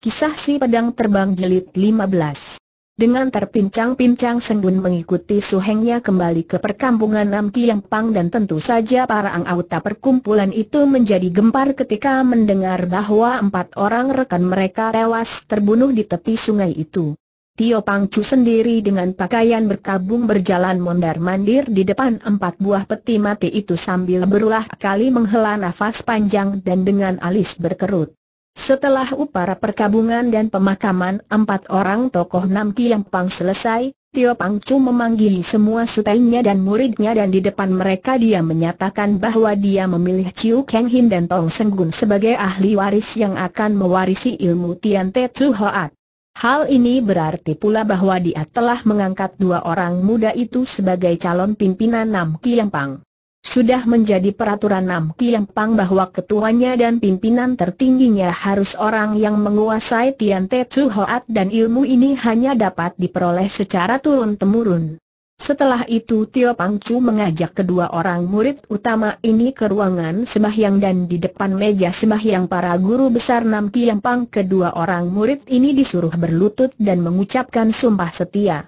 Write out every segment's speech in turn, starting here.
Kisah si pedang terbang Jelit 15 Dengan terpincang-pincang Sendun mengikuti suhengnya kembali ke perkampungan Nam Pang dan tentu saja para anggota perkumpulan itu menjadi gempar ketika mendengar bahwa empat orang rekan mereka tewas terbunuh di tepi sungai itu. Tio Pangcu sendiri dengan pakaian berkabung berjalan mondar-mandir di depan empat buah peti mati itu sambil berulah kali menghela nafas panjang dan dengan alis berkerut. Setelah upara perkabungan dan pemakaman empat orang tokoh Nam Kiang Pang selesai, Tio Pang Chu memanggil semua sutainya dan muridnya dan di depan mereka dia menyatakan bahwa dia memilih Chiu Kang Hin dan Tong Senggun sebagai ahli waris yang akan mewarisi ilmu Tian Te Tzu Hoat. Hal ini berarti pula bahwa dia telah mengangkat dua orang muda itu sebagai calon pimpinan Nam Kiang Pang. Sudah menjadi peraturan Nam Kiang Pang bahwa ketuanya dan pimpinan tertingginya harus orang yang menguasai Tian Te Chu Hoat dan ilmu ini hanya dapat diperoleh secara turun-temurun. Setelah itu Tio Pang Chu mengajak kedua orang murid utama ini ke ruangan sembahyang dan di depan meja sembahyang para guru besar Nam Kiang Pang kedua orang murid ini disuruh berlutut dan mengucapkan sumpah setia.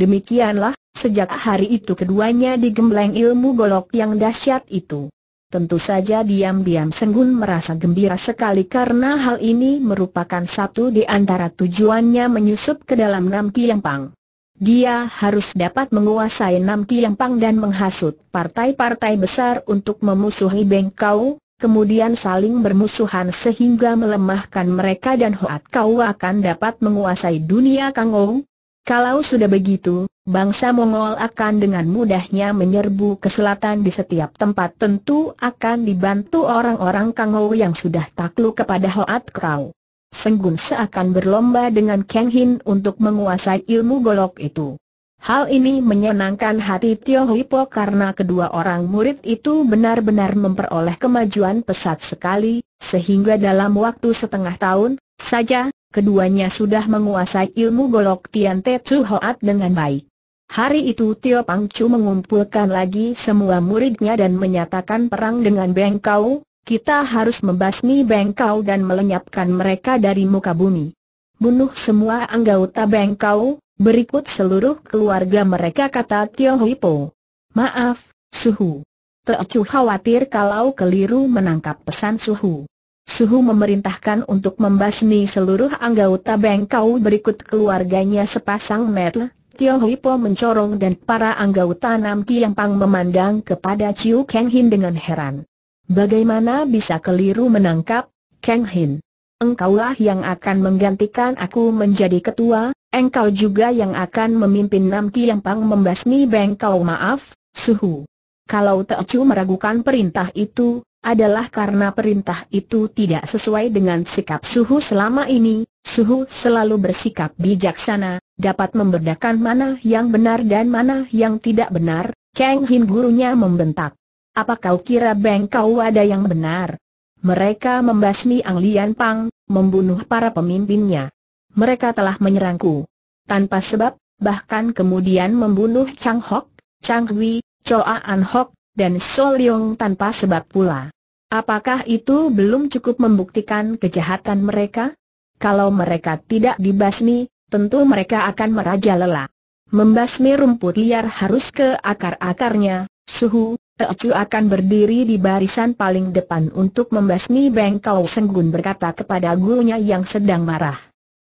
Demikianlah, sejak hari itu keduanya digembleng ilmu golok yang dahsyat itu. Tentu saja diam-diam Senggun merasa gembira sekali karena hal ini merupakan satu di antara tujuannya menyusup ke dalam Nam Tiang Pang. Dia harus dapat menguasai Nam Tiang Pang dan menghasut partai-partai besar untuk memusuhi Bengkau, kemudian saling bermusuhan sehingga melemahkan mereka dan Hoat Kau akan dapat menguasai dunia Kangou, kalau sudah begitu, bangsa Mongol akan dengan mudahnya menyerbu ke selatan di setiap tempat tentu akan dibantu orang-orang Kangou yang sudah takluk kepada Hoat Kau. Senggun seakan berlomba dengan Kang Hin untuk menguasai ilmu golok itu. Hal ini menyenangkan hati Tio Hui karena kedua orang murid itu benar-benar memperoleh kemajuan pesat sekali, sehingga dalam waktu setengah tahun saja, Keduanya sudah menguasai ilmu golok Tian Te Chu Hoat dengan baik. Hari itu Tio Pang Chu mengumpulkan lagi semua muridnya dan menyatakan perang dengan Beng Kau, kita harus membasmi Beng Kau dan melenyapkan mereka dari muka bumi. Bunuh semua anggota Beng Kau, berikut seluruh keluarga mereka kata Tio Hui Po. Maaf, Suhu. Teo Chu khawatir kalau keliru menangkap pesan Suhu. Suhu memerintahkan untuk membasmi seluruh anggota bengkau berikut keluarganya sepasang metel. Tio Hui Po mencorong dan para anggota Nam Yang Pang memandang kepada Chiu Kang Hin dengan heran. Bagaimana bisa keliru menangkap Kang Hin? Engkaulah yang akan menggantikan aku menjadi ketua, engkau juga yang akan memimpin Nam Yang Pang membasmi bengkau maaf, suhu. Kalau Teocu meragukan perintah itu, adalah karena perintah itu tidak sesuai dengan sikap Suhu selama ini, Suhu selalu bersikap bijaksana, dapat membedakan mana yang benar dan mana yang tidak benar, Kang Hin gurunya membentak. Apa kau kira Beng kau ada yang benar? Mereka membasmi Ang Lian Pang, membunuh para pemimpinnya. Mereka telah menyerangku. Tanpa sebab, bahkan kemudian membunuh Chang Hok, Chang Hui, Choa An Hok, dan Solyong tanpa sebab pula. Apakah itu belum cukup membuktikan kejahatan mereka? Kalau mereka tidak dibasmi, tentu mereka akan merajalela. Membasmi rumput liar harus ke akar-akarnya, suhu, Teocu akan berdiri di barisan paling depan untuk membasmi Bengkau Senggun berkata kepada gurunya yang sedang marah.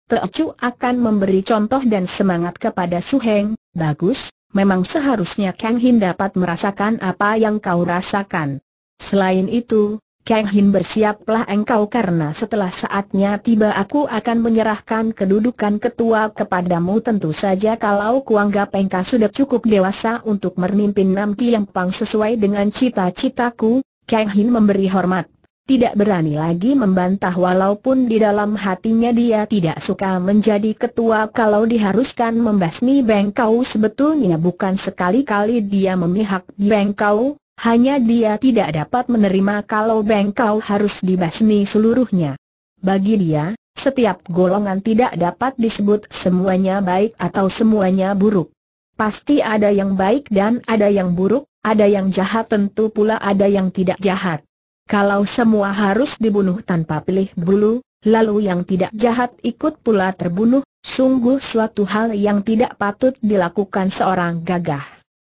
Teocu akan memberi contoh dan semangat kepada Suheng, bagus, memang seharusnya Kang Hin dapat merasakan apa yang kau rasakan. Selain itu, Kang Hin bersiaplah engkau karena setelah saatnya tiba aku akan menyerahkan kedudukan ketua kepadamu tentu saja kalau kuanggap engkau sudah cukup dewasa untuk memimpin Nam yang Pang sesuai dengan cita-citaku, Kang Hin memberi hormat tidak berani lagi membantah walaupun di dalam hatinya dia tidak suka menjadi ketua kalau diharuskan membasmi Bengkau sebetulnya bukan sekali-kali dia memihak Bengkau, hanya dia tidak dapat menerima kalau Bengkau harus dibasmi seluruhnya. Bagi dia, setiap golongan tidak dapat disebut semuanya baik atau semuanya buruk. Pasti ada yang baik dan ada yang buruk, ada yang jahat tentu pula ada yang tidak jahat. Kalau semua harus dibunuh tanpa pilih bulu, lalu yang tidak jahat ikut pula terbunuh, sungguh suatu hal yang tidak patut dilakukan seorang gagah.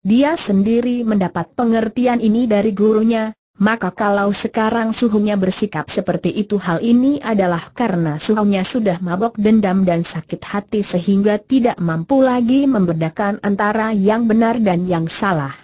Dia sendiri mendapat pengertian ini dari gurunya, maka kalau sekarang suhunya bersikap seperti itu hal ini adalah karena suhunya sudah mabok dendam dan sakit hati sehingga tidak mampu lagi membedakan antara yang benar dan yang salah.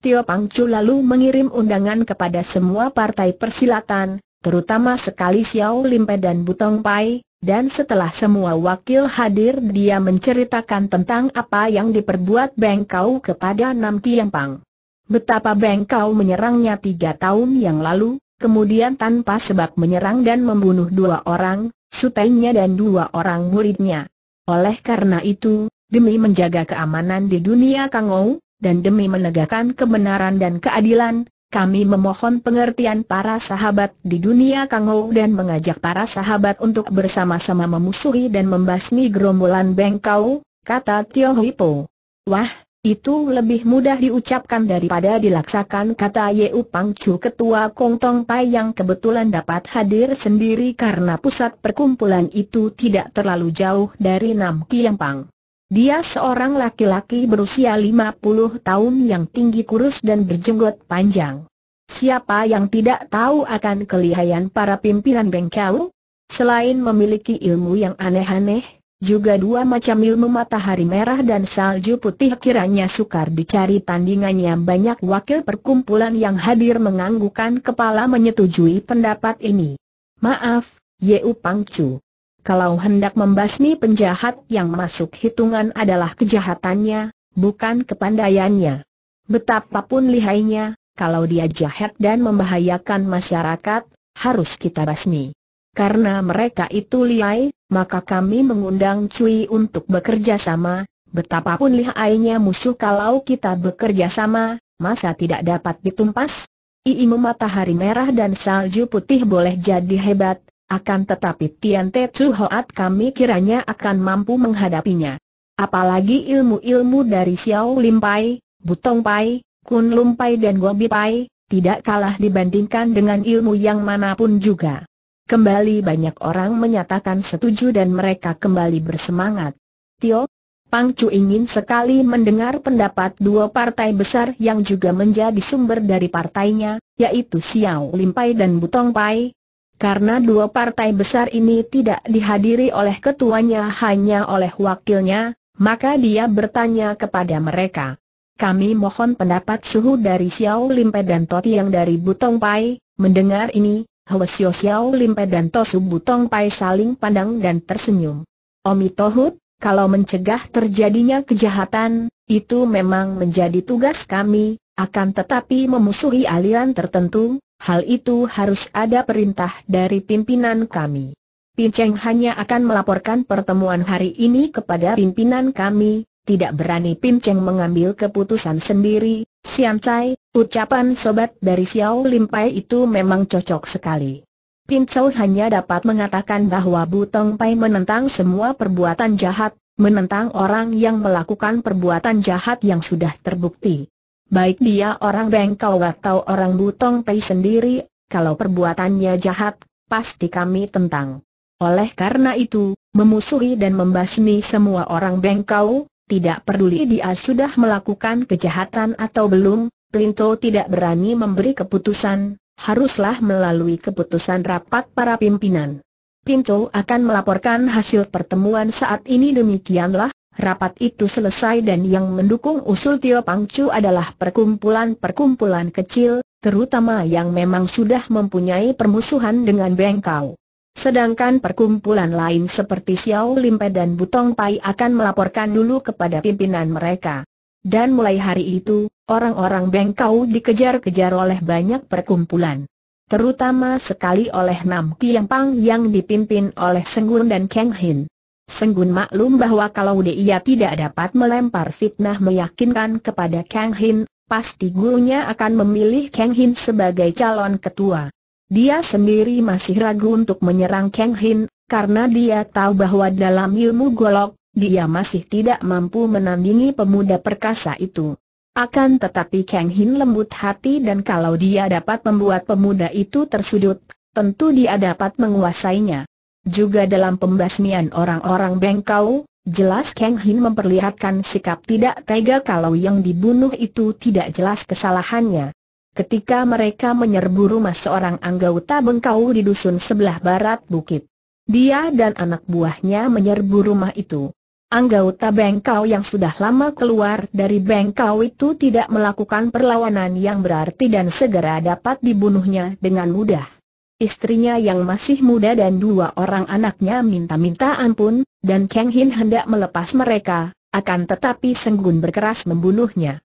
Tio Chu lalu mengirim undangan kepada semua partai persilatan, terutama sekali Xiao Limpe dan Butong Pai, dan setelah semua wakil hadir dia menceritakan tentang apa yang diperbuat Bengkau kepada Nam Pang. Betapa Bengkau menyerangnya tiga tahun yang lalu, kemudian tanpa sebab menyerang dan membunuh dua orang, sutenya dan dua orang muridnya. Oleh karena itu, demi menjaga keamanan di dunia Kangou, dan demi menegakkan kebenaran dan keadilan, kami memohon pengertian para sahabat di dunia Kangou dan mengajak para sahabat untuk bersama-sama memusuhi dan membasmi gerombolan Bengkau, kata Tio Hipo. Wah, itu lebih mudah diucapkan daripada dilaksanakan," kata Pang Chu Ketua Tong Pai yang kebetulan dapat hadir sendiri karena pusat perkumpulan itu tidak terlalu jauh dari Nam Kiang Pang. Dia seorang laki-laki berusia 50 tahun yang tinggi kurus dan berjenggot panjang. Siapa yang tidak tahu akan kelihayan para pimpinan bengkel? Selain memiliki ilmu yang aneh-aneh, juga dua macam ilmu matahari merah dan salju putih kiranya sukar dicari tandingannya banyak wakil perkumpulan yang hadir menganggukan kepala menyetujui pendapat ini. Maaf, Yeu Pangcu. Kalau hendak membasmi penjahat yang masuk hitungan adalah kejahatannya, bukan kepandaiannya. Betapapun lihainya, kalau dia jahat dan membahayakan masyarakat, harus kita basmi. Karena mereka itu lihai, maka kami mengundang Cui untuk bekerja sama, betapapun lihainya musuh kalau kita bekerja sama, masa tidak dapat ditumpas? II. matahari merah dan salju putih boleh jadi hebat, akan tetapi Tian Te Chu Hoat kami kiranya akan mampu menghadapinya. Apalagi ilmu-ilmu dari Xiao Lim Pai, Butong Pai, Kun Lum Pai dan Gobi Pai, tidak kalah dibandingkan dengan ilmu yang manapun juga. Kembali banyak orang menyatakan setuju dan mereka kembali bersemangat. Tio, Pang Chu ingin sekali mendengar pendapat dua partai besar yang juga menjadi sumber dari partainya, yaitu Xiao Lim Pai dan Butong Pai, karena dua partai besar ini tidak dihadiri oleh ketuanya hanya oleh wakilnya, maka dia bertanya kepada mereka. Kami mohon pendapat suhu dari Xiao Limpe dan Toti yang dari Butong Pai, mendengar ini, Hwasyo Xiao Limpe dan Tosu Butong Pai saling pandang dan tersenyum. Omi Tohut, kalau mencegah terjadinya kejahatan, itu memang menjadi tugas kami, akan tetapi memusuhi aliran tertentu, hal itu harus ada perintah dari pimpinan kami. Pinceng hanya akan melaporkan pertemuan hari ini kepada pimpinan kami, tidak berani Pinceng mengambil keputusan sendiri, Sian Chai, ucapan sobat dari Xiao Lim Pai itu memang cocok sekali. Pincau hanya dapat mengatakan bahwa Butong Pai menentang semua perbuatan jahat, menentang orang yang melakukan perbuatan jahat yang sudah terbukti baik dia orang bengkau atau orang butong pei sendiri, kalau perbuatannya jahat, pasti kami tentang. Oleh karena itu, memusuhi dan membasmi semua orang bengkau, tidak peduli dia sudah melakukan kejahatan atau belum, Plinto tidak berani memberi keputusan, haruslah melalui keputusan rapat para pimpinan. Pinto akan melaporkan hasil pertemuan saat ini demikianlah Rapat itu selesai dan yang mendukung usul Tio Pangcu adalah perkumpulan-perkumpulan kecil, terutama yang memang sudah mempunyai permusuhan dengan Bengkau. Sedangkan perkumpulan lain seperti Xiao Limpe dan Butong Pai akan melaporkan dulu kepada pimpinan mereka. Dan mulai hari itu, orang-orang Bengkau dikejar-kejar oleh banyak perkumpulan. Terutama sekali oleh Nam Kiang Pang yang dipimpin oleh Senggun dan Kang Hin. Senggun maklum bahwa kalau dia tidak dapat melempar fitnah meyakinkan kepada Kang Hin, pasti gurunya akan memilih Kang Hin sebagai calon ketua. Dia sendiri masih ragu untuk menyerang Kang Hin, karena dia tahu bahwa dalam ilmu golok, dia masih tidak mampu menandingi pemuda perkasa itu. Akan tetapi Kang Hin lembut hati dan kalau dia dapat membuat pemuda itu tersudut, tentu dia dapat menguasainya. Juga dalam pembasmian orang-orang bengkau, jelas Kang Hin memperlihatkan sikap tidak tega kalau yang dibunuh itu tidak jelas kesalahannya. Ketika mereka menyerbu rumah seorang anggota bengkau di dusun sebelah barat bukit. Dia dan anak buahnya menyerbu rumah itu. Anggota bengkau yang sudah lama keluar dari bengkau itu tidak melakukan perlawanan yang berarti dan segera dapat dibunuhnya dengan mudah istrinya yang masih muda dan dua orang anaknya minta-minta ampun, dan Kang Hin hendak melepas mereka, akan tetapi Senggun berkeras membunuhnya.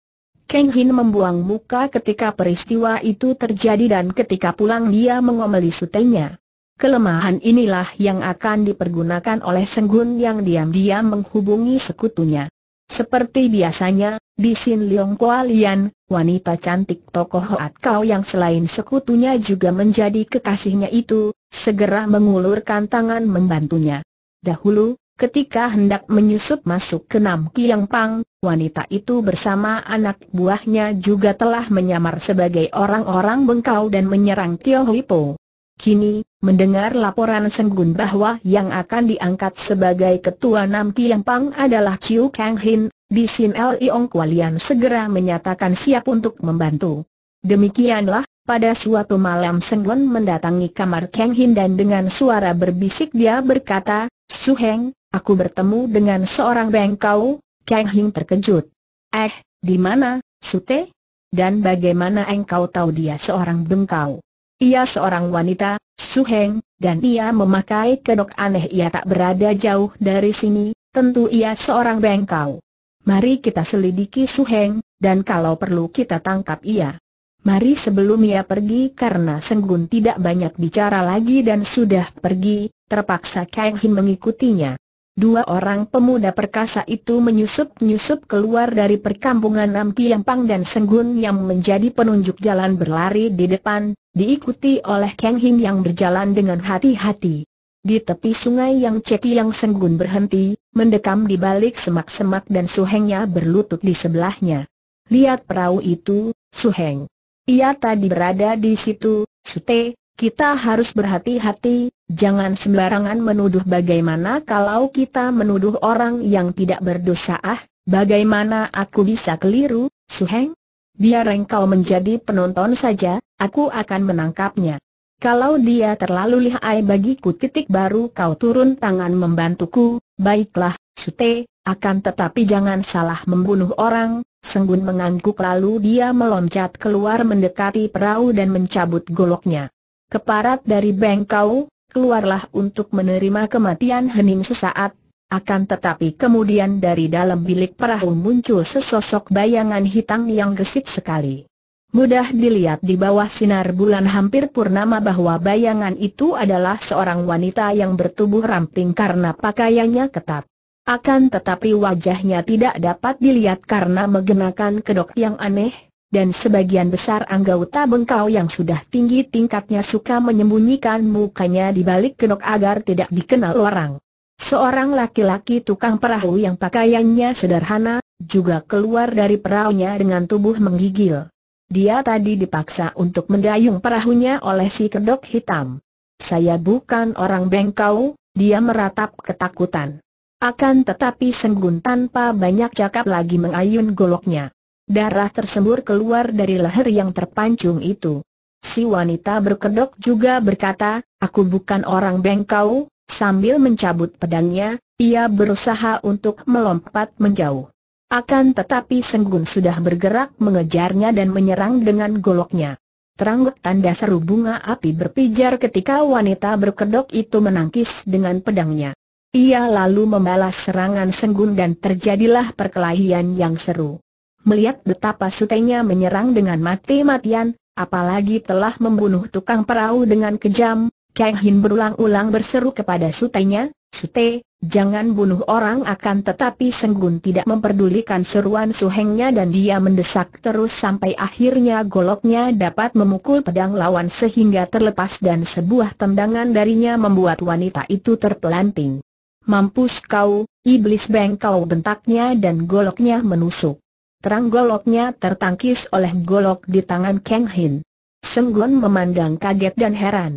Kang Hin membuang muka ketika peristiwa itu terjadi dan ketika pulang dia mengomeli sutenya. Kelemahan inilah yang akan dipergunakan oleh Senggun yang diam-diam menghubungi sekutunya. Seperti biasanya, di Sin Leong Kualian, wanita cantik tokoh Hoat Kau yang selain sekutunya juga menjadi kekasihnya itu, segera mengulurkan tangan membantunya. Dahulu, ketika hendak menyusup masuk ke Nam Kiang Pang, wanita itu bersama anak buahnya juga telah menyamar sebagai orang-orang bengkau dan menyerang Tio Hui Po. Kini, mendengar laporan Senggun bahwa yang akan diangkat sebagai ketua Nam Tiang Pang adalah Chiu Kang Hin, di Sin El Iong Kualian segera menyatakan siap untuk membantu. Demikianlah, pada suatu malam Senggun mendatangi kamar Kang Hin dan dengan suara berbisik dia berkata, Su Heng, aku bertemu dengan seorang bengkau, Kang Hin terkejut. Eh, di mana, Te? Dan bagaimana engkau tahu dia seorang bengkau? Ia seorang wanita, Su Heng, dan ia memakai kedok aneh ia tak berada jauh dari sini, tentu ia seorang bengkau. Mari kita selidiki Su Heng, dan kalau perlu kita tangkap ia. Mari sebelum ia pergi karena Senggun tidak banyak bicara lagi dan sudah pergi, terpaksa Kang Hin mengikutinya. Dua orang pemuda perkasa itu menyusup-nyusup keluar dari perkampungan Nampi Lempang dan Senggun yang menjadi penunjuk jalan berlari di depan, diikuti oleh Kang Hin yang berjalan dengan hati-hati. Di tepi sungai yang cepi yang Senggun berhenti, mendekam di balik semak-semak dan Suhengnya berlutut di sebelahnya. Lihat perahu itu, Suheng. Ia tadi berada di situ, Sute, kita harus berhati-hati, jangan sembarangan menuduh bagaimana kalau kita menuduh orang yang tidak berdosa ah, bagaimana aku bisa keliru, Suheng? Biar engkau menjadi penonton saja, aku akan menangkapnya. Kalau dia terlalu lihai bagiku titik baru kau turun tangan membantuku, baiklah, Sute, akan tetapi jangan salah membunuh orang, Senggun mengangguk lalu dia meloncat keluar mendekati perahu dan mencabut goloknya. Keparat dari bengkau, keluarlah untuk menerima kematian hening sesaat. Akan tetapi kemudian dari dalam bilik perahu muncul sesosok bayangan hitam yang gesit sekali. Mudah dilihat di bawah sinar bulan hampir purnama bahwa bayangan itu adalah seorang wanita yang bertubuh ramping karena pakaiannya ketat. Akan tetapi wajahnya tidak dapat dilihat karena menggunakan kedok yang aneh, dan sebagian besar anggota bengkau yang sudah tinggi tingkatnya suka menyembunyikan mukanya di balik kenok agar tidak dikenal orang. Seorang laki-laki tukang perahu yang pakaiannya sederhana, juga keluar dari perahunya dengan tubuh menggigil. Dia tadi dipaksa untuk mendayung perahunya oleh si kedok hitam. Saya bukan orang bengkau, dia meratap ketakutan. Akan tetapi Senggun tanpa banyak cakap lagi mengayun goloknya. Darah tersembur keluar dari leher yang terpancung itu. Si wanita berkedok juga berkata, aku bukan orang bengkau, sambil mencabut pedangnya, ia berusaha untuk melompat menjauh. Akan tetapi Senggun sudah bergerak mengejarnya dan menyerang dengan goloknya. Terangguk tanda seru bunga api berpijar ketika wanita berkedok itu menangkis dengan pedangnya. Ia lalu membalas serangan Senggun dan terjadilah perkelahian yang seru melihat betapa sutenya menyerang dengan mati-matian, apalagi telah membunuh tukang perahu dengan kejam, Kang Hin berulang-ulang berseru kepada sutenya, Sute, jangan bunuh orang akan tetapi Senggun tidak memperdulikan seruan suhengnya dan dia mendesak terus sampai akhirnya goloknya dapat memukul pedang lawan sehingga terlepas dan sebuah tendangan darinya membuat wanita itu terpelanting. Mampus kau, iblis bengkau bentaknya dan goloknya menusuk. Terang goloknya tertangkis oleh golok di tangan Kang Hin. Senggon memandang kaget dan heran.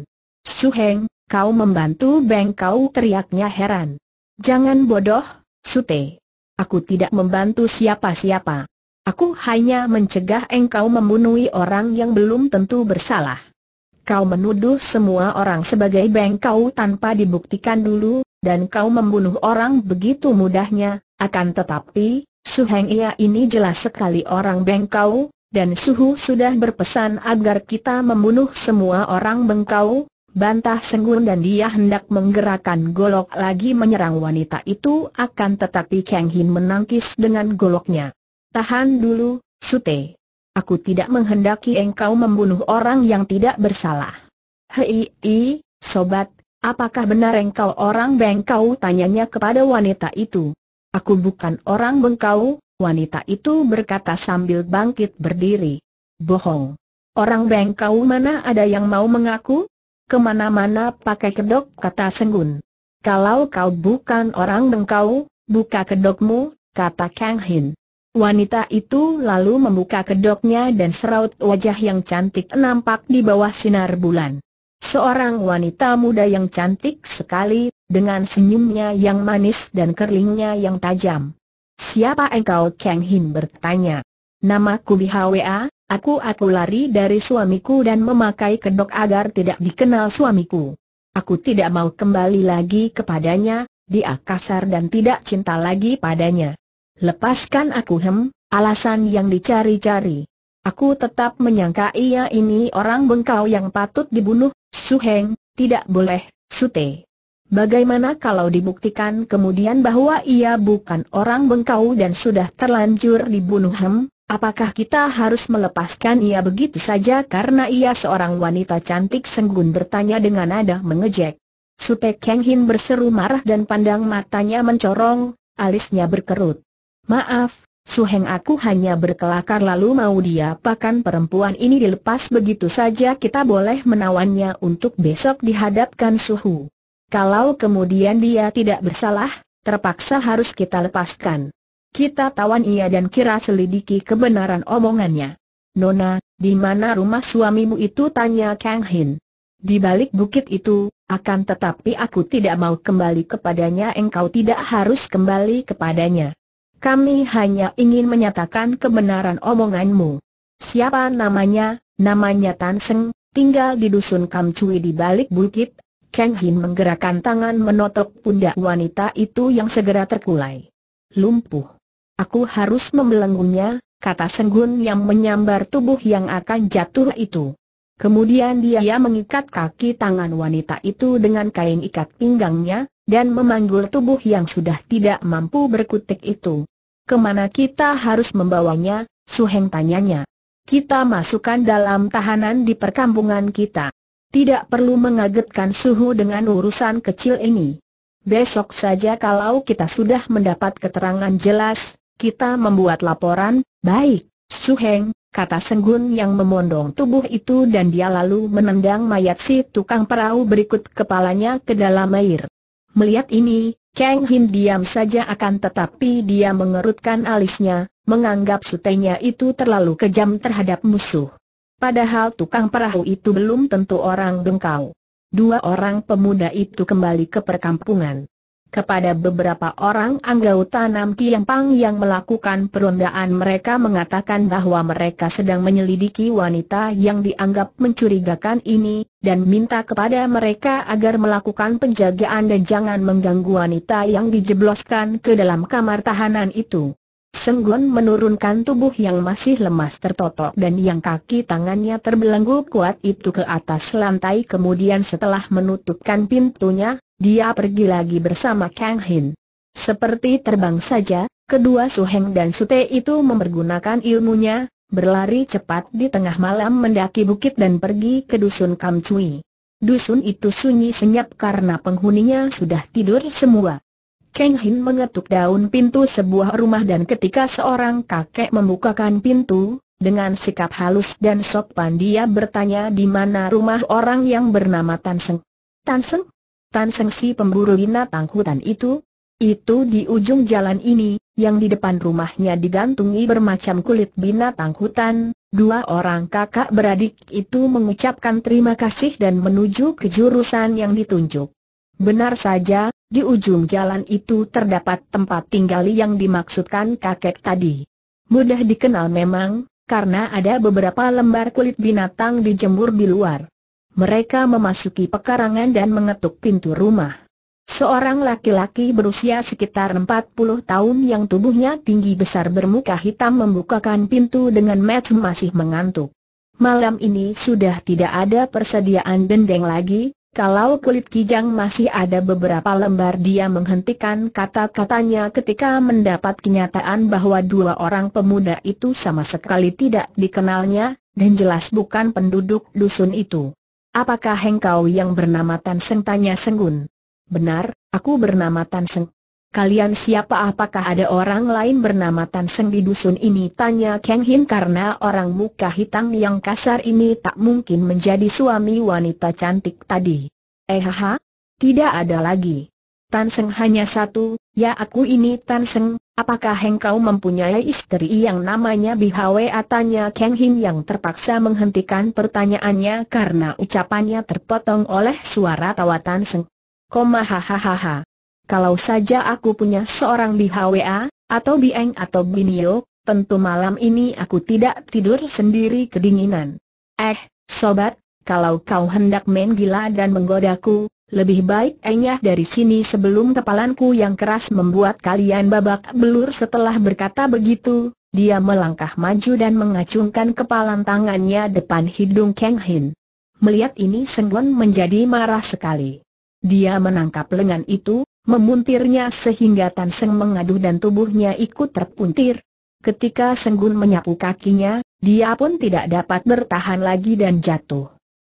Su Heng, kau membantu Beng kau teriaknya heran. Jangan bodoh, Su Te. Aku tidak membantu siapa-siapa. Aku hanya mencegah engkau membunuh orang yang belum tentu bersalah. Kau menuduh semua orang sebagai Beng kau tanpa dibuktikan dulu, dan kau membunuh orang begitu mudahnya, akan tetapi, Su Heng ia ini jelas sekali orang bengkau, dan Suhu sudah berpesan agar kita membunuh semua orang bengkau, bantah Senggun dan dia hendak menggerakkan golok lagi menyerang wanita itu akan tetapi Kang Hin menangkis dengan goloknya. Tahan dulu, Sute. Aku tidak menghendaki engkau membunuh orang yang tidak bersalah. Hei, sobat, apakah benar engkau orang bengkau tanyanya kepada wanita itu. Aku bukan orang bengkau, wanita itu berkata sambil bangkit berdiri. Bohong. Orang bengkau mana ada yang mau mengaku? Kemana-mana pakai kedok kata Senggun. Kalau kau bukan orang bengkau, buka kedokmu, kata Kang Hin. Wanita itu lalu membuka kedoknya dan seraut wajah yang cantik nampak di bawah sinar bulan. Seorang wanita muda yang cantik sekali, dengan senyumnya yang manis dan kerlingnya yang tajam. Siapa engkau Kang Hin bertanya. Nama Namaku Hwa. aku-aku lari dari suamiku dan memakai kedok agar tidak dikenal suamiku. Aku tidak mau kembali lagi kepadanya, dia kasar dan tidak cinta lagi padanya. Lepaskan aku hem, alasan yang dicari-cari. Aku tetap menyangka ia ini orang bengkau yang patut dibunuh, Heng, tidak boleh, Sute. Bagaimana kalau dibuktikan kemudian bahwa ia bukan orang bengkau dan sudah terlanjur dibunuh hem? Apakah kita harus melepaskan ia begitu saja karena ia seorang wanita cantik Senggun bertanya dengan nada mengejek. Supek Kang Hin berseru marah dan pandang matanya mencorong, alisnya berkerut. Maaf, Su Heng aku hanya berkelakar lalu mau dia. pakan perempuan ini dilepas begitu saja kita boleh menawannya untuk besok dihadapkan suhu. Kalau kemudian dia tidak bersalah, terpaksa harus kita lepaskan. Kita tawan ia dan kira selidiki kebenaran omongannya. Nona, di mana rumah suamimu itu? Tanya Kang Hin. Di balik bukit itu, akan tetapi aku tidak mau kembali kepadanya engkau tidak harus kembali kepadanya. Kami hanya ingin menyatakan kebenaran omonganmu. Siapa namanya? Namanya Tan Seng, tinggal di dusun Kamcui di balik bukit, Kang Hin menggerakkan tangan menotok pundak wanita itu yang segera terkulai. Lumpuh. Aku harus membelenggunya, kata Senggun yang menyambar tubuh yang akan jatuh itu. Kemudian dia mengikat kaki tangan wanita itu dengan kain ikat pinggangnya, dan memanggul tubuh yang sudah tidak mampu berkutik itu. Kemana kita harus membawanya, Suheng tanyanya. Kita masukkan dalam tahanan di perkampungan kita. Tidak perlu mengagetkan suhu dengan urusan kecil ini. Besok saja kalau kita sudah mendapat keterangan jelas, kita membuat laporan, baik, Suheng, kata Senggun yang memondong tubuh itu dan dia lalu menendang mayat si tukang perahu berikut kepalanya ke dalam air. Melihat ini, Kang Hin diam saja akan tetapi dia mengerutkan alisnya, menganggap sutenya itu terlalu kejam terhadap musuh. Padahal tukang perahu itu belum tentu orang dengkau. Dua orang pemuda itu kembali ke perkampungan. Kepada beberapa orang anggota Nam pang yang melakukan perondaan mereka mengatakan bahwa mereka sedang menyelidiki wanita yang dianggap mencurigakan ini, dan minta kepada mereka agar melakukan penjagaan dan jangan mengganggu wanita yang dijebloskan ke dalam kamar tahanan itu. Senggon menurunkan tubuh yang masih lemas tertotok dan yang kaki tangannya terbelenggu kuat itu ke atas lantai kemudian setelah menutupkan pintunya, dia pergi lagi bersama Kang Hin. Seperti terbang saja, kedua Su Heng dan Sute itu mempergunakan ilmunya, berlari cepat di tengah malam mendaki bukit dan pergi ke dusun Kam Cui. Dusun itu sunyi senyap karena penghuninya sudah tidur semua. Keng Hin mengetuk daun pintu sebuah rumah dan ketika seorang kakek membukakan pintu, dengan sikap halus dan sopan dia bertanya di mana rumah orang yang bernama Tan Seng. Tan Seng? Tan Seng si pemburu binatang hutan itu? Itu di ujung jalan ini, yang di depan rumahnya digantungi bermacam kulit binatang hutan, dua orang kakak beradik itu mengucapkan terima kasih dan menuju ke jurusan yang ditunjuk. Benar saja, di ujung jalan itu terdapat tempat tinggal yang dimaksudkan kakek tadi. Mudah dikenal memang, karena ada beberapa lembar kulit binatang dijemur di luar. Mereka memasuki pekarangan dan mengetuk pintu rumah. Seorang laki-laki berusia sekitar 40 tahun yang tubuhnya tinggi besar bermuka hitam membukakan pintu dengan match masih mengantuk. Malam ini sudah tidak ada persediaan dendeng lagi, kalau kulit kijang masih ada beberapa lembar dia menghentikan kata-katanya ketika mendapat kenyataan bahwa dua orang pemuda itu sama sekali tidak dikenalnya, dan jelas bukan penduduk dusun itu. Apakah engkau yang bernama Tan Seng? tanya Senggun. Benar, aku bernama Tan Seng. Kalian siapa apakah ada orang lain bernama Tan Seng di dusun ini? Tanya Kang Hin karena orang muka hitam yang kasar ini tak mungkin menjadi suami wanita cantik tadi. Eh ha, tidak ada lagi. Tan Seng hanya satu, ya aku ini Tan Seng, apakah engkau mempunyai istri yang namanya Bi Bihwe? Tanya Kang Hin yang terpaksa menghentikan pertanyaannya karena ucapannya terpotong oleh suara tawa Tan Seng. Koma hahaha. Kalau saja aku punya seorang di Hwa, atau Bieng atau Binio, tentu malam ini aku tidak tidur sendiri kedinginan. Eh, sobat, kalau kau hendak main gila dan menggodaku, lebih baik enyah dari sini sebelum kepalanku yang keras membuat kalian babak belur setelah berkata begitu, dia melangkah maju dan mengacungkan kepalan tangannya depan hidung Kang Hin. Melihat ini Senggon menjadi marah sekali. Dia menangkap lengan itu, memuntirnya sehingga Tan Seng mengaduh dan tubuhnya ikut terpuntir. Ketika Senggun menyapu kakinya, dia pun tidak dapat bertahan lagi dan jatuh.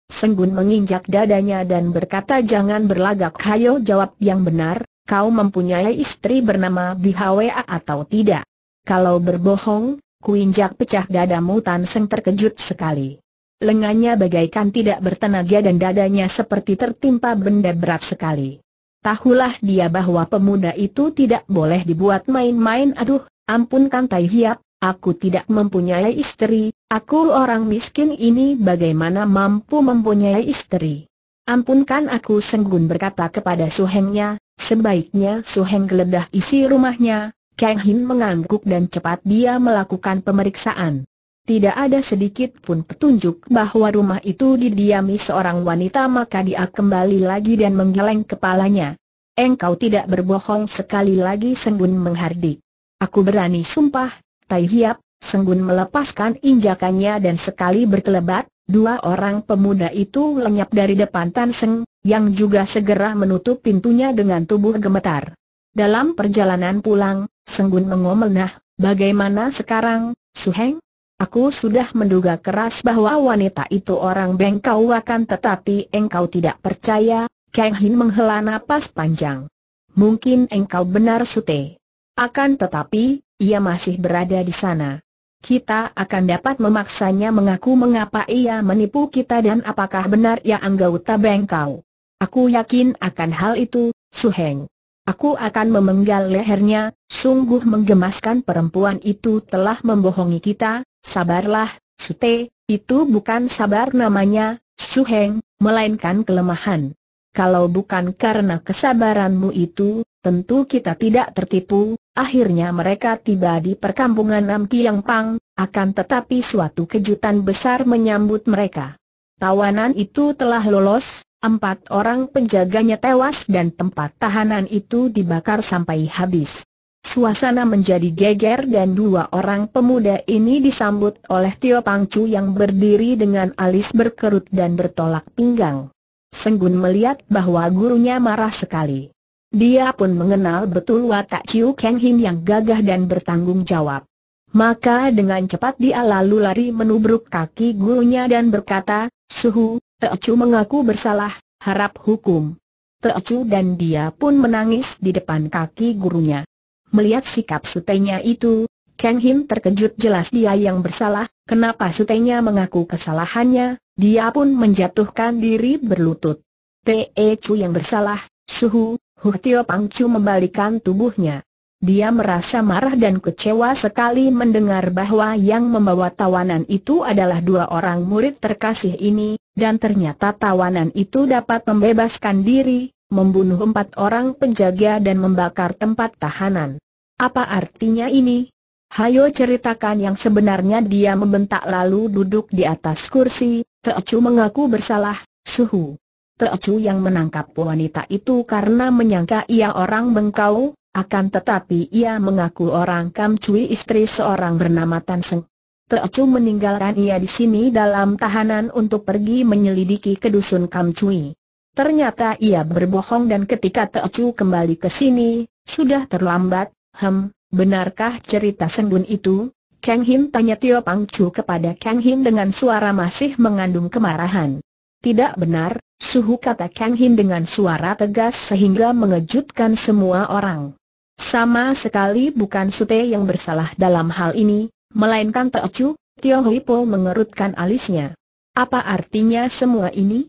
Senggun menginjak dadanya dan berkata jangan berlagak hayo jawab yang benar, kau mempunyai istri bernama Bihwa atau tidak. Kalau berbohong, kuinjak pecah dadamu Tan Seng terkejut sekali. Lengannya bagaikan tidak bertenaga dan dadanya seperti tertimpa benda berat sekali. Tahulah dia bahwa pemuda itu tidak boleh dibuat main-main aduh, ampunkan Tai Hiap, aku tidak mempunyai istri, aku orang miskin ini bagaimana mampu mempunyai istri. Ampunkan aku Senggun berkata kepada Suhengnya, sebaiknya Suheng geledah isi rumahnya, Kang Hin mengangguk dan cepat dia melakukan pemeriksaan tidak ada sedikit pun petunjuk bahwa rumah itu didiami seorang wanita maka dia kembali lagi dan menggeleng kepalanya. Engkau tidak berbohong sekali lagi Senggun menghardik. Aku berani sumpah, Tai Hiap, Senggun melepaskan injakannya dan sekali berkelebat, dua orang pemuda itu lenyap dari depan Tan Seng, yang juga segera menutup pintunya dengan tubuh gemetar. Dalam perjalanan pulang, Senggun mengomel nah, bagaimana sekarang, Su Heng? Aku sudah menduga keras bahwa wanita itu orang bengkau akan tetapi engkau tidak percaya, Kang Hin menghela napas panjang. Mungkin engkau benar Sute. Akan tetapi, ia masih berada di sana. Kita akan dapat memaksanya mengaku mengapa ia menipu kita dan apakah benar ia ya anggota bengkau. Aku yakin akan hal itu, Suheng. Aku akan memenggal lehernya, sungguh menggemaskan perempuan itu telah membohongi kita, Sabarlah, Sute, itu bukan sabar namanya, Suheng, melainkan kelemahan. Kalau bukan karena kesabaranmu itu, tentu kita tidak tertipu, akhirnya mereka tiba di perkampungan Yang Pang, akan tetapi suatu kejutan besar menyambut mereka. Tawanan itu telah lolos, empat orang penjaganya tewas dan tempat tahanan itu dibakar sampai habis. Suasana menjadi geger dan dua orang pemuda ini disambut oleh Tio Pangcu yang berdiri dengan alis berkerut dan bertolak pinggang. Senggun melihat bahwa gurunya marah sekali. Dia pun mengenal betul watak Chiu Kang Hin yang gagah dan bertanggung jawab. Maka dengan cepat dia lalu lari menubruk kaki gurunya dan berkata, Suhu, Teocu mengaku bersalah, harap hukum. Teocu dan dia pun menangis di depan kaki gurunya. Melihat sikap sutenya itu, Kang Hin terkejut jelas dia yang bersalah, kenapa sutenya mengaku kesalahannya, dia pun menjatuhkan diri berlutut. Te e Chu yang bersalah, suhu, Hu Tio Pang Chu membalikan tubuhnya. Dia merasa marah dan kecewa sekali mendengar bahwa yang membawa tawanan itu adalah dua orang murid terkasih ini, dan ternyata tawanan itu dapat membebaskan diri, membunuh empat orang penjaga dan membakar tempat tahanan. Apa artinya ini? Hayo ceritakan yang sebenarnya dia membentak lalu duduk di atas kursi, Teocu mengaku bersalah, suhu. Teocu yang menangkap wanita itu karena menyangka ia orang bengkau, akan tetapi ia mengaku orang Kamcui istri seorang bernama Tan Seng. Teocu meninggalkan ia di sini dalam tahanan untuk pergi menyelidiki ke dusun Kamcui. Ternyata ia berbohong dan ketika Teocu kembali ke sini, sudah terlambat, hem, benarkah cerita Sembun itu? Kang Hin tanya Tio Pang Chu kepada Kang Hin dengan suara masih mengandung kemarahan. Tidak benar, suhu kata Kang Hin dengan suara tegas sehingga mengejutkan semua orang. Sama sekali bukan Sute yang bersalah dalam hal ini, melainkan Teocu, Tio Hui Po mengerutkan alisnya. Apa artinya semua ini?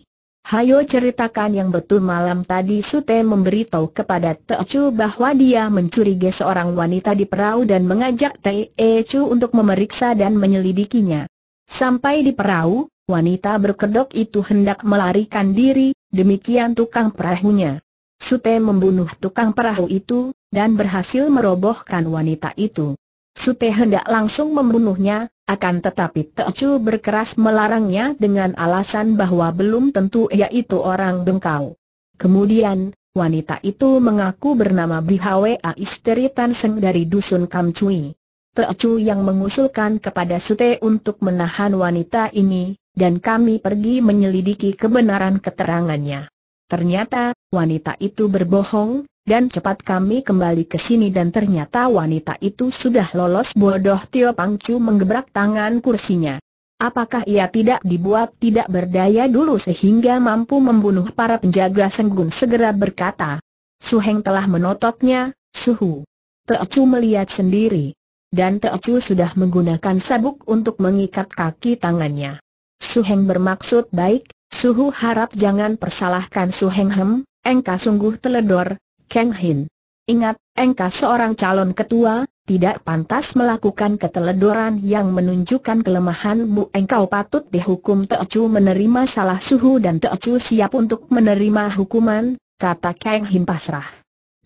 Hayo ceritakan yang betul malam tadi Sute memberitahu kepada Te Chu bahwa dia mencurigai seorang wanita di perahu dan mengajak Te Chu untuk memeriksa dan menyelidikinya. Sampai di perahu, wanita berkedok itu hendak melarikan diri, demikian tukang perahunya. Sute membunuh tukang perahu itu, dan berhasil merobohkan wanita itu. Supe hendak langsung membunuhnya, akan tetapi Teocu berkeras melarangnya dengan alasan bahwa belum tentu yaitu orang dengkau. Kemudian, wanita itu mengaku bernama Bihwa Isteri Tan dari dusun Kamcui. Teocu yang mengusulkan kepada Sute untuk menahan wanita ini, dan kami pergi menyelidiki kebenaran keterangannya. Ternyata, wanita itu berbohong, dan cepat kami kembali ke sini dan ternyata wanita itu sudah lolos bodoh Tio Pangcu menggebrak tangan kursinya. Apakah ia tidak dibuat tidak berdaya dulu sehingga mampu membunuh para penjaga Senggun segera berkata. Suheng telah menotoknya, suhu. Teocu melihat sendiri. Dan Teocu sudah menggunakan sabuk untuk mengikat kaki tangannya. Suheng bermaksud baik, suhu harap jangan persalahkan Suheng Hem, engkau sungguh teledor, Kang Hin. Ingat, engkau seorang calon ketua, tidak pantas melakukan keteledoran yang menunjukkan kelemahanmu. Engkau patut dihukum Teocu menerima salah suhu dan Teocu siap untuk menerima hukuman, kata Kang Hin pasrah.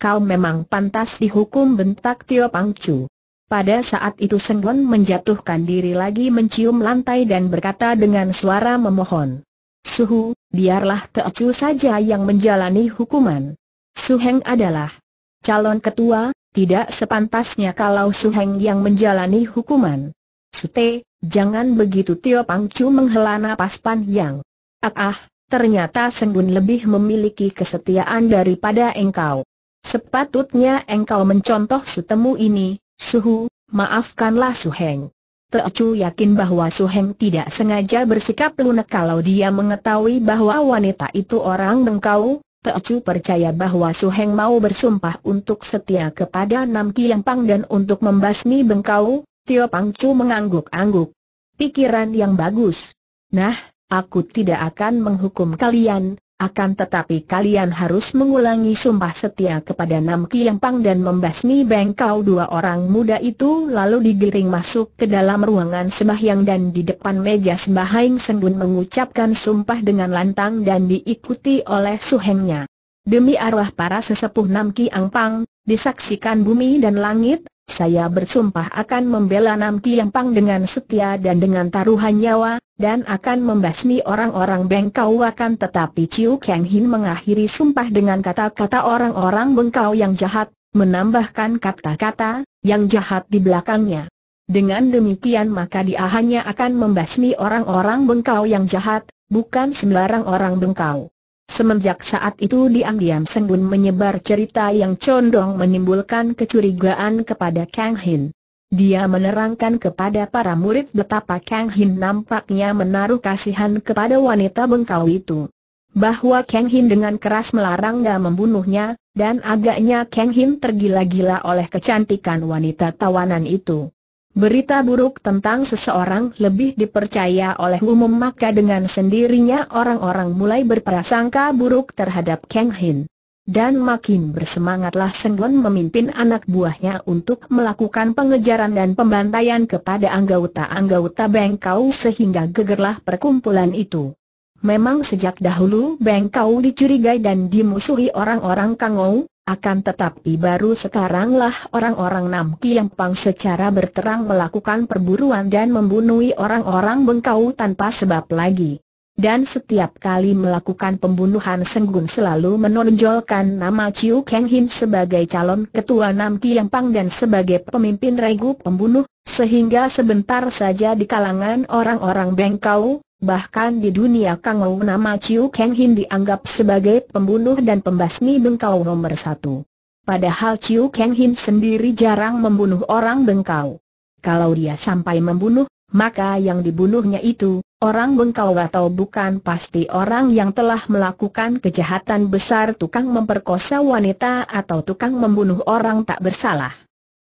Kau memang pantas dihukum bentak Tio Pangcu. Pada saat itu Senggon menjatuhkan diri lagi mencium lantai dan berkata dengan suara memohon. Suhu, biarlah Teocu saja yang menjalani hukuman. Su adalah calon ketua, tidak sepantasnya kalau Su yang menjalani hukuman. Sute, jangan begitu Tio Pang menghela napas panjang. Ah ah, ternyata Senggun lebih memiliki kesetiaan daripada engkau. Sepatutnya engkau mencontoh temu ini, Suhu, maafkanlah Su Heng. Teocu yakin bahwa Su tidak sengaja bersikap lunak kalau dia mengetahui bahwa wanita itu orang dengkau, Teocu percaya bahwa Su Heng mau bersumpah untuk setia kepada Nam Pang dan untuk membasmi bengkau, Tio Pangcu mengangguk-angguk. Pikiran yang bagus. Nah, aku tidak akan menghukum kalian, akan tetapi kalian harus mengulangi sumpah setia kepada Nam Pang dan membasmi bengkau dua orang muda itu lalu digiring masuk ke dalam ruangan sembahyang dan di depan meja sembahyang Senggun mengucapkan sumpah dengan lantang dan diikuti oleh suhengnya. Demi arwah para sesepuh Nam Pang disaksikan bumi dan langit, saya bersumpah akan membela Nam Pang dengan setia dan dengan taruhan nyawa, dan akan membasmi orang-orang Bengkau akan tetapi Chiu Kang Hin mengakhiri sumpah dengan kata-kata orang-orang Bengkau yang jahat, menambahkan kata-kata yang jahat di belakangnya. Dengan demikian maka dia hanya akan membasmi orang-orang Bengkau yang jahat, bukan sembarang orang Bengkau. Semenjak saat itu diam-diam menyebarkan menyebar cerita yang condong menimbulkan kecurigaan kepada Kang Hin. Dia menerangkan kepada para murid betapa Kang Hin nampaknya menaruh kasihan kepada wanita bengkau itu. Bahwa Kang Hin dengan keras melarang dan membunuhnya, dan agaknya Kang Hin tergila-gila oleh kecantikan wanita tawanan itu. Berita buruk tentang seseorang lebih dipercaya oleh umum maka dengan sendirinya orang-orang mulai berprasangka buruk terhadap Kang Hin. Dan makin bersemangatlah Senggon memimpin anak buahnya untuk melakukan pengejaran dan pembantaian kepada anggota-anggota Bengkau sehingga gegerlah perkumpulan itu. Memang sejak dahulu Bengkau dicurigai dan dimusuhi orang-orang Kangou, akan tetapi baru sekaranglah orang-orang Nam pang secara berterang melakukan perburuan dan membunuh orang-orang Bengkau tanpa sebab lagi dan setiap kali melakukan pembunuhan Senggun selalu menonjolkan nama Chiu Kang Hin sebagai calon ketua Nam Tiang Pang dan sebagai pemimpin regu pembunuh, sehingga sebentar saja di kalangan orang-orang Bengkau, bahkan di dunia Kangou nama Chiu Kang Hin dianggap sebagai pembunuh dan pembasmi Bengkau nomor satu. Padahal Chiu Kang Hin sendiri jarang membunuh orang Bengkau. Kalau dia sampai membunuh, maka yang dibunuhnya itu orang bengkau atau bukan pasti orang yang telah melakukan kejahatan besar tukang memperkosa wanita atau tukang membunuh orang tak bersalah.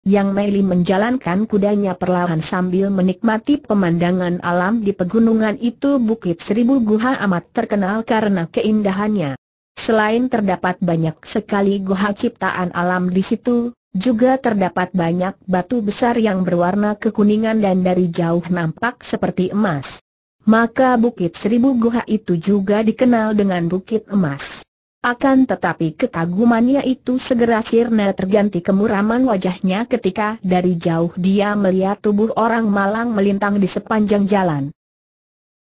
Yang Meli menjalankan kudanya perlahan sambil menikmati pemandangan alam di pegunungan itu Bukit Seribu Guha amat terkenal karena keindahannya. Selain terdapat banyak sekali guha ciptaan alam di situ, juga terdapat banyak batu besar yang berwarna kekuningan dan dari jauh nampak seperti emas maka Bukit Seribu Guha itu juga dikenal dengan Bukit Emas. Akan tetapi kekagumannya itu segera sirna terganti kemuraman wajahnya ketika dari jauh dia melihat tubuh orang malang melintang di sepanjang jalan.